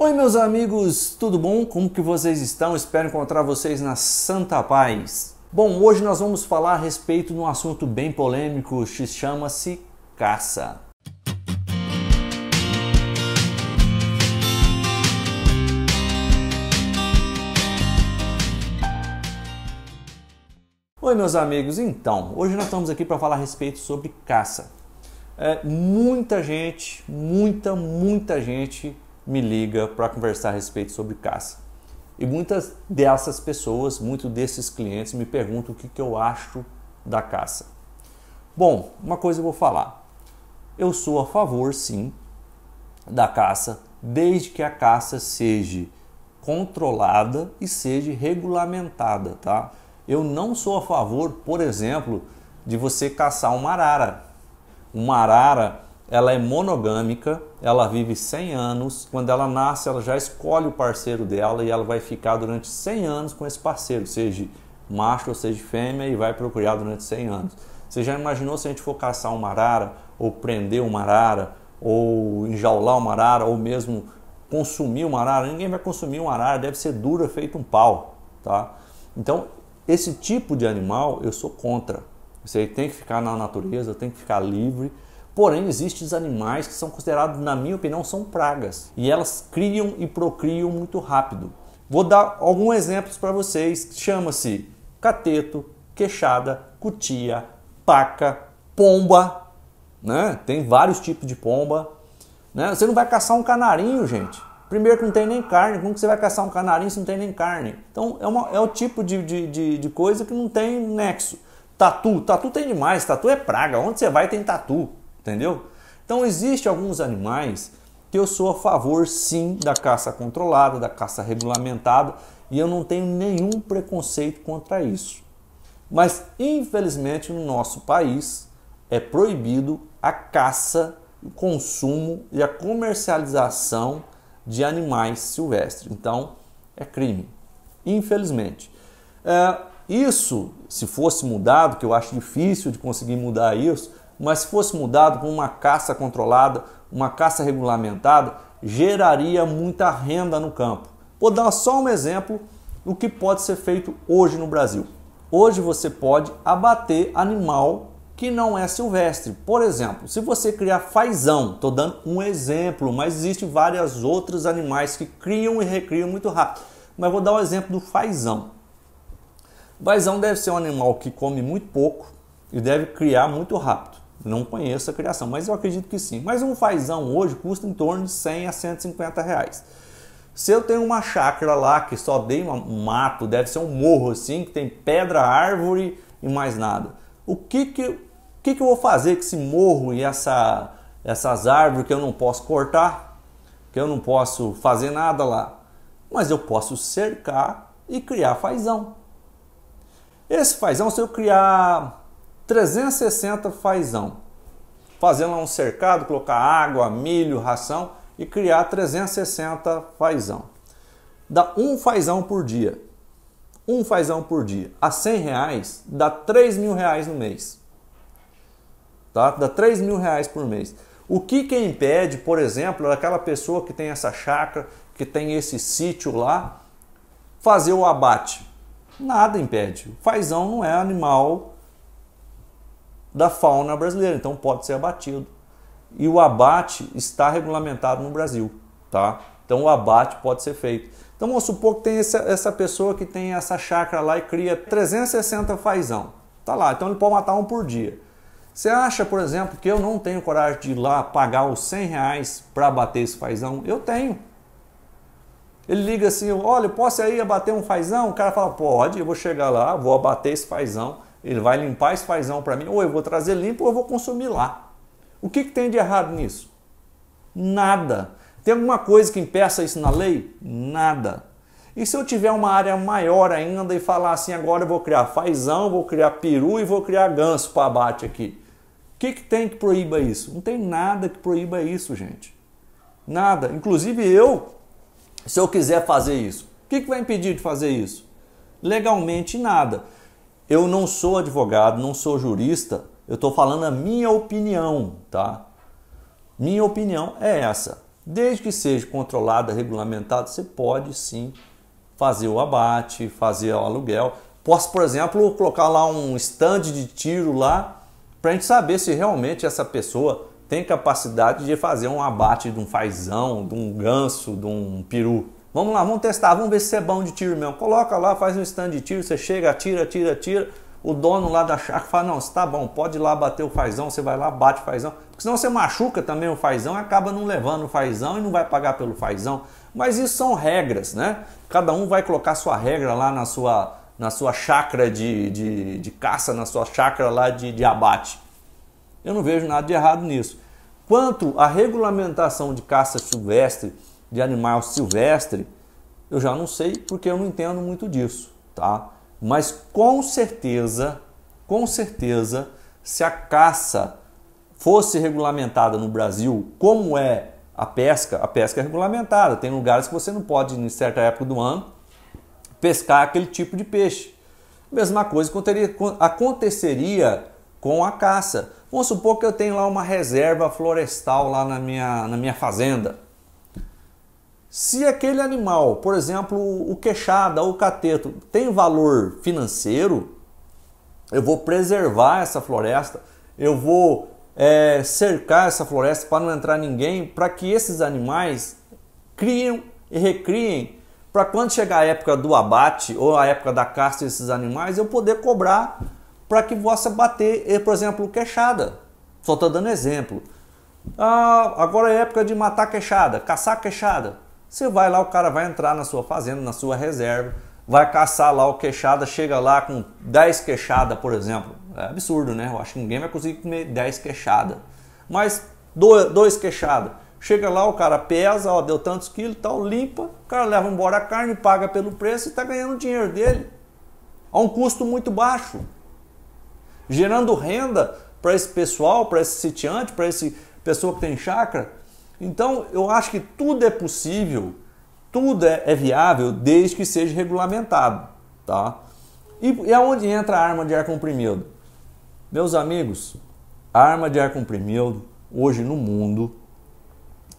Oi meus amigos, tudo bom? Como que vocês estão? Espero encontrar vocês na Santa Paz. Bom, hoje nós vamos falar a respeito de um assunto bem polêmico, que chama-se caça. Oi, meus amigos. Então, hoje nós estamos aqui para falar a respeito sobre caça. É, muita gente, muita, muita gente me liga para conversar a respeito sobre caça. E muitas dessas pessoas, muitos desses clientes me perguntam o que, que eu acho da caça. Bom, uma coisa eu vou falar. Eu sou a favor, sim, da caça, desde que a caça seja controlada e seja regulamentada, tá? Eu não sou a favor, por exemplo, de você caçar uma arara. Uma arara, ela é monogâmica, ela vive 100 anos. Quando ela nasce, ela já escolhe o parceiro dela e ela vai ficar durante 100 anos com esse parceiro, seja macho ou seja fêmea, e vai procurar durante 100 anos. Você já imaginou se a gente for caçar uma arara, ou prender uma arara, ou enjaular uma arara, ou mesmo consumir uma arara? Ninguém vai consumir uma arara, deve ser dura, feito um pau, tá? Então, esse tipo de animal eu sou contra. Você tem que ficar na natureza, tem que ficar livre Porém, existem animais que são considerados, na minha opinião, são pragas. E elas criam e procriam muito rápido. Vou dar alguns exemplos para vocês. Chama-se cateto, queixada, cutia, paca, pomba. Né? Tem vários tipos de pomba. Né? Você não vai caçar um canarinho, gente. Primeiro que não tem nem carne, como que você vai caçar um canarinho se não tem nem carne? Então é, uma, é o tipo de, de, de, de coisa que não tem nexo. Tatu, tatu tem demais, tatu é praga, onde você vai tem tatu entendeu? Então existe alguns animais que eu sou a favor sim da caça controlada, da caça regulamentada, e eu não tenho nenhum preconceito contra isso. Mas infelizmente no nosso país é proibido a caça, o consumo e a comercialização de animais silvestres. Então é crime, infelizmente. É, isso, se fosse mudado, que eu acho difícil de conseguir mudar isso, mas se fosse mudado para uma caça controlada, uma caça regulamentada, geraria muita renda no campo. Vou dar só um exemplo do que pode ser feito hoje no Brasil. Hoje você pode abater animal que não é silvestre. Por exemplo, se você criar fazão, estou dando um exemplo, mas existem várias outros animais que criam e recriam muito rápido. Mas vou dar o um exemplo do fazão. Fazão deve ser um animal que come muito pouco e deve criar muito rápido. Não conheço a criação, mas eu acredito que sim. Mas um fazão hoje custa em torno de 100 a 150 reais. Se eu tenho uma chácara lá que só dei um mato, deve ser um morro assim, que tem pedra, árvore e mais nada. O que que, o que, que eu vou fazer com esse morro e essa, essas árvores que eu não posso cortar? Que eu não posso fazer nada lá? Mas eu posso cercar e criar fazão. Esse fazão, se eu criar 360 fazão, fazendo um cercado, colocar água, milho, ração e criar 360 fazão. Dá um fazão por dia. Um fazão por dia. A 100 reais dá 3 mil reais no mês. Tá? Dá 3 mil reais por mês. O que, que impede, por exemplo, aquela pessoa que tem essa chácara, que tem esse sítio lá, fazer o abate? Nada impede. O fazão não é animal da fauna brasileira, então pode ser abatido. E o abate está regulamentado no Brasil, tá? Então o abate pode ser feito. Então vamos supor que tem essa, essa pessoa que tem essa chácara lá e cria 360 fazão. Tá lá, então ele pode matar um por dia. Você acha, por exemplo, que eu não tenho coragem de ir lá pagar os 100 reais para abater esse fazão? Eu tenho. Ele liga assim, olha, posso aí abater um fazão? O cara fala, pode, eu vou chegar lá, vou abater esse fazão ele vai limpar esse paizão para mim, ou eu vou trazer limpo ou eu vou consumir lá. O que, que tem de errado nisso? Nada. Tem alguma coisa que impeça isso na lei? Nada. E se eu tiver uma área maior ainda e falar assim, agora eu vou criar fazão, vou criar peru e vou criar ganso para abate aqui? O que, que tem que proíba isso? Não tem nada que proíba isso, gente. Nada. Inclusive eu, se eu quiser fazer isso, o que, que vai impedir de fazer isso? Legalmente nada. Eu não sou advogado, não sou jurista, eu estou falando a minha opinião, tá? Minha opinião é essa. Desde que seja controlada, regulamentada, você pode sim fazer o abate, fazer o aluguel. Posso, por exemplo, colocar lá um stand de tiro lá para a gente saber se realmente essa pessoa tem capacidade de fazer um abate de um fazão, de um ganso, de um peru. Vamos lá, vamos testar, vamos ver se é bom de tiro mesmo. Coloca lá, faz um stand de tiro, você chega, tira, tira, tira. O dono lá da chácara fala, não, está bom, pode ir lá bater o fazão, você vai lá, bate o fazão. Porque senão você machuca também o fazão e acaba não levando o fazão e não vai pagar pelo fazão. Mas isso são regras, né? Cada um vai colocar sua regra lá na sua, na sua chácara de, de, de caça, na sua chácara lá de, de abate. Eu não vejo nada de errado nisso. Quanto à regulamentação de caça silvestre, de animal silvestre, eu já não sei porque eu não entendo muito disso, tá? Mas com certeza, com certeza, se a caça fosse regulamentada no Brasil, como é a pesca, a pesca é regulamentada. Tem lugares que você não pode, em certa época do ano, pescar aquele tipo de peixe. Mesma coisa aconteceria com a caça. Vamos supor que eu tenho lá uma reserva florestal lá na minha, na minha fazenda. Se aquele animal, por exemplo, o queixada ou o cateto, tem valor financeiro, eu vou preservar essa floresta, eu vou é, cercar essa floresta para não entrar ninguém, para que esses animais criem e recriem, para quando chegar a época do abate ou a época da caça desses animais, eu poder cobrar para que possa bater, por exemplo, o queixada. Só estou dando exemplo. Ah, agora é época de matar queixada, caçar queixada você vai lá, o cara vai entrar na sua fazenda, na sua reserva, vai caçar lá o queixada, chega lá com 10 queixada, por exemplo. É absurdo, né? Eu acho que ninguém vai conseguir comer 10 queixada. Mas dois queixada. Chega lá, o cara pesa, ó, deu tantos quilos tal, limpa, o cara leva embora a carne, paga pelo preço e está ganhando o dinheiro dele. A um custo muito baixo. Gerando renda para esse pessoal, para esse sitiante, para esse pessoa que tem chácara, então, eu acho que tudo é possível, tudo é, é viável desde que seja regulamentado, tá? E, e aonde entra a arma de ar comprimido? Meus amigos, a arma de ar comprimido hoje no mundo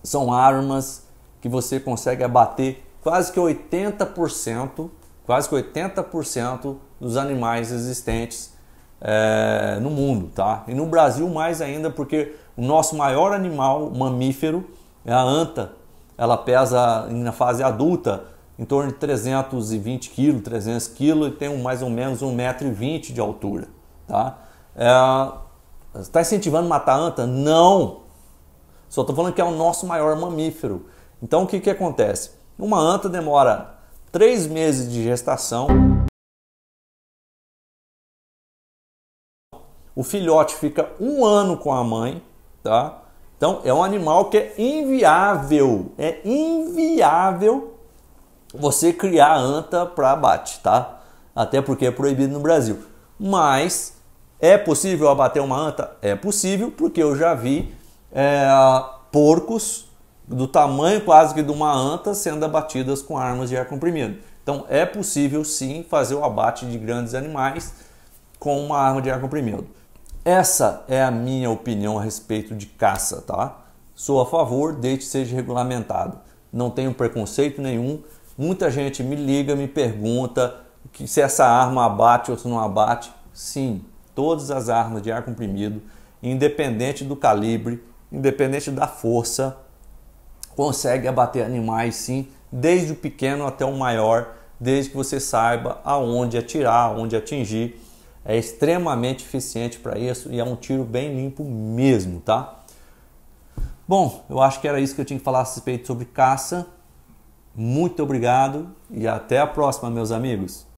são armas que você consegue abater quase que 80%, quase que 80% dos animais existentes é, no mundo, tá? E no Brasil mais ainda, porque o nosso maior animal mamífero é a anta. Ela pesa na fase adulta em torno de 320 kg, 300 kg e tem mais ou menos 1,20m de altura. Tá? É, está incentivando matar anta? Não! Só estou falando que é o nosso maior mamífero. Então o que, que acontece? Uma anta demora 3 meses de gestação. O filhote fica um ano com a mãe tá? Então é um animal que é inviável, é inviável você criar anta para abate, tá? Até porque é proibido no Brasil. Mas é possível abater uma anta? É possível, porque eu já vi é, porcos do tamanho quase que de uma anta sendo abatidas com armas de ar comprimido. Então é possível sim fazer o abate de grandes animais com uma arma de ar comprimido. Essa é a minha opinião a respeito de caça, tá? Sou a favor, desde que seja regulamentado. Não tenho preconceito nenhum. Muita gente me liga, me pergunta que se essa arma abate ou se não abate. Sim, todas as armas de ar comprimido, independente do calibre, independente da força, consegue abater animais sim, desde o pequeno até o maior, desde que você saiba aonde atirar, aonde atingir é extremamente eficiente para isso e é um tiro bem limpo mesmo, tá? Bom, eu acho que era isso que eu tinha que falar a respeito sobre caça. Muito obrigado e até a próxima, meus amigos.